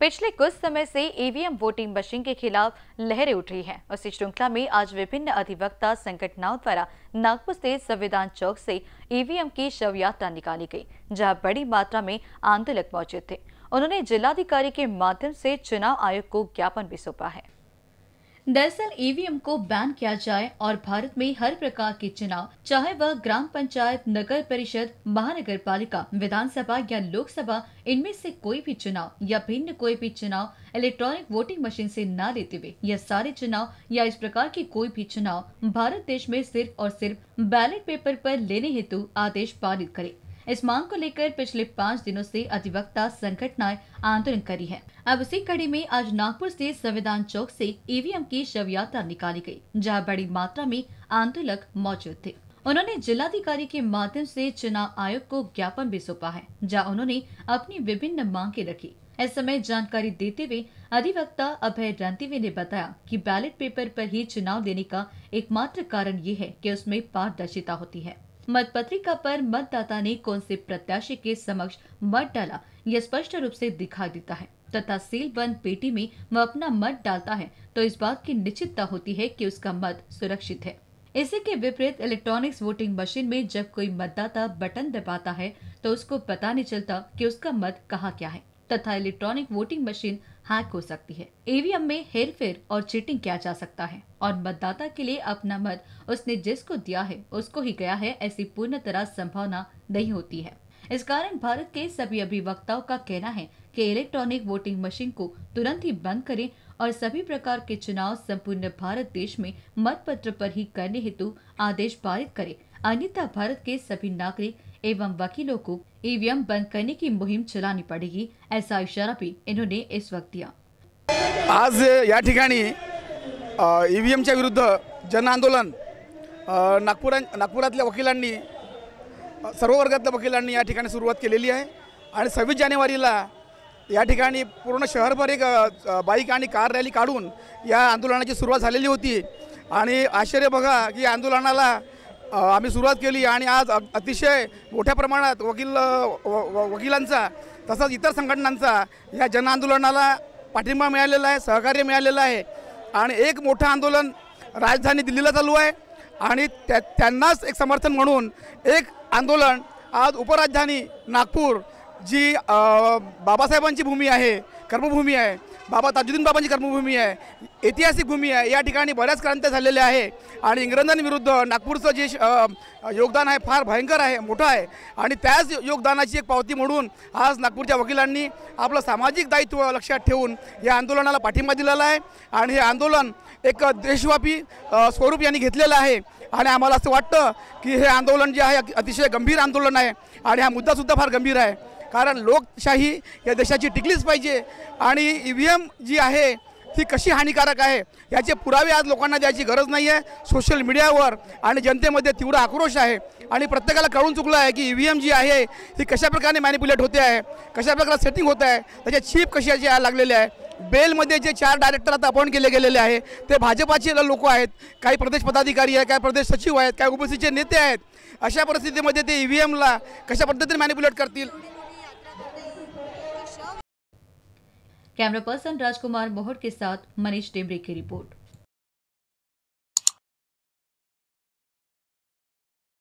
पिछले कुछ समय से ईवीएम वोटिंग मशीन के खिलाफ लहरें उठ रही हैं उसी श्रृंखला में आज विभिन्न अधिवक्ता संगठनाओं द्वारा नागपुर स्थित संविधान चौक से ईवीएम e की शव यात्रा निकाली गई जहां बड़ी मात्रा में आंदोलक मौजूद थे उन्होंने जिलाधिकारी के माध्यम से चुनाव आयोग को ज्ञापन भी सौंपा है दरअसल ईवीएम e को बैन किया जाए और भारत में हर प्रकार के चुनाव चाहे वह ग्राम पंचायत नगर परिषद महानगर पालिका विधानसभा या लोकसभा इनमें से कोई भी चुनाव या भिन्न कोई भी चुनाव इलेक्ट्रॉनिक वोटिंग मशीन से न लेते हुए यह सारे चुनाव या इस प्रकार के कोई भी चुनाव भारत देश में सिर्फ और सिर्फ बैलेट पेपर पर लेने हेतु आदेश पारित करे इस मांग को लेकर पिछले पाँच दिनों से अधिवक्ता संगठन आंदोलन करी है अब उसी कड़ी में आज नागपुर से संविधान चौक से ईवीएम की शव यात्रा निकाली गई जहां बड़ी मात्रा में आंदोलक मौजूद थे उन्होंने जिलाधिकारी के माध्यम से चुनाव आयोग को ज्ञापन भी सौंपा है जहाँ उन्होंने अपनी विभिन्न मांगे रखी इस समय जानकारी देते हुए अधिवक्ता अभय रंतीवे ने बताया कि बैलेट पेपर पर ही चुनाव देने का एकमात्र कारण ये है कि उसमें पारदर्शिता होती है मतपत्रिका पर मतदाता ने कौन से प्रत्याशी के समक्ष मत डाला यह स्पष्ट रूप से दिखाई देता है तथा सील बंद पेटी में वह अपना मत डालता है तो इस बात की निश्चितता होती है कि उसका मत सुरक्षित है इसी के विपरीत इलेक्ट्रॉनिक्स वोटिंग मशीन में जब कोई मतदाता बटन दबाता है तो उसको पता नहीं चलता कि उसका मत कहाँ क्या है तथा इलेक्ट्रॉनिक वोटिंग मशीन हैक हो सकती है ईवीएम में हेर फेर और चीटिंग किया जा सकता है और मतदाता के लिए अपना मत उसने जिसको दिया है उसको ही गया है ऐसी पूर्ण तरह संभावना नहीं होती है इस कारण भारत के सभी अभिवक्ताओं का कहना है कि इलेक्ट्रॉनिक वोटिंग मशीन को तुरंत ही बंद करें और सभी प्रकार के चुनाव संपूर्ण भारत देश में मत पत्र पर ही करने हेतु आदेश पारित करें अन्यथा भारत के सभी नागरिक एवं वकीलों को ईवीएम बंद करने की मुहिम चलानी पड़ेगी ऐसा इशारा भी इन्होंने इस वक्त दिया आज या ठिकाणी ईवीएम च्या विरुद्ध जन आंदोलन नागपूर नागपुरातल्या वकिलांनी सर्व वर्गातल्या वकिलांनी या ठिकाणी सुरुवात केलेली आहे आणि सव्वीस जानेवारीला या ठिकाणी पूर्ण शहरभर एक बाईक आणि कार रॅली काढून या आंदोलनाची सुरुवात झालेली होती आणि आश्चर्य बघा की आंदोलनाला आम्ही सुरुवात केली आणि आज अतिशय मोठ्या प्रमाणात वकील वकिलांचा तसंच इतर संघटनांचा या जनआंदोलनाला पाठिंबा मिळालेला आहे सहकार्य मिळालेलं आहे आणि एक मोठं आंदोलन राजधानी दिल्लीला चालू आहे आणि त्या त्यांनाच एक समर्थन म्हणून एक आंदोलन आज उपराजधानी नागपूर जी बाबासाहेबांची भूमी आहे कर्मभूमी आहे बाबा ताजुद्दीन बाबांची कर्मभूमी आहे ऐतिहासिक भूमी आहे या ठिकाणी बऱ्याच क्रांत्या झालेल्या आहे आणि इंग्रजांविरुद्ध नागपूरचं जे योगदान आहे फार भयंकर आहे मोठं आहे आणि त्याच योगदानाची एक पावती म्हणून आज नागपूरच्या वकिलांनी आपलं सामाजिक दायित्व लक्षात ठेवून या आंदोलनाला पाठिंबा दिलेला आहे आणि हे आंदोलन एक देशव्यापी स्वरूप यांनी घेतलेलं आहे आणि आम्हाला असं वाटतं की हे आंदोलन जे आहे अतिशय गंभीर आंदोलन आहे आणि हा मुद्दासुद्धा फार गंभीर आहे कारण लोकशाही या देशाची टिकलीच पाहिजे आणि ई व्ही एम जी आहे ती कशी हानिकारक आहे याचे पुरावे आज लोकांना द्यायची गरज नाही आहे सोशल मीडियावर आणि जनतेमध्ये तीव्र आक्रोश आहे आणि प्रत्येकाला कळून चुकलं आहे की ई व्ही एम जी आहे ही कशाप्रकारे मॅनिप्युलेट होते आहे कशाप्रकारे सेटिंग होत आहे त्याच्या चीप कशाची यायला लागलेले आहे बेलमध्ये जे चार डायरेक्टर आता अपॉइंट केले गेलेले आहे ते भाजपाचे लोक आहेत काही प्रदेश पदाधिकारी आहे काही प्रदेश सचिव आहेत काही ओबीसीचे नेते आहेत अशा परिस्थितीमध्ये ते ई व्ही एमला कशा पद्धतीने मॅनिप्युलेट करतील कैमरा पर्सन राजकुमार मोहट के साथ मनीष डेबरे की रिपोर्ट